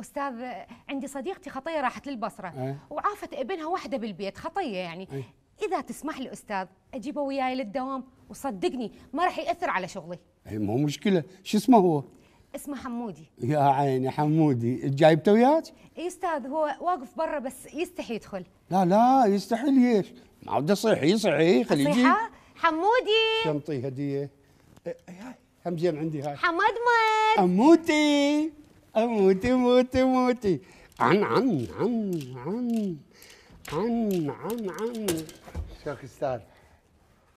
استاذ عندي صديقتي خطيه راحت للبصره أه؟ وعافت ابنها واحده بالبيت خطيه يعني أه؟ اذا تسمح لي استاذ اجيبه وياي للدوام وصدقني ما راح ياثر على شغلي إيه، مو مشكله شو اسمه هو اسمه حمودي يا عيني حمودي جايبته وياك اي استاذ هو واقف برا بس يستحي يدخل لا لا يستحي ليش ما عاد يصيح يصيح خليه يجي حمودي شنطي هديه إيه، إيه، زين عندي هاي حمد مد حمودي أموتي موتي موتي عن عن عن عن عن عن عن شكرا أستاذ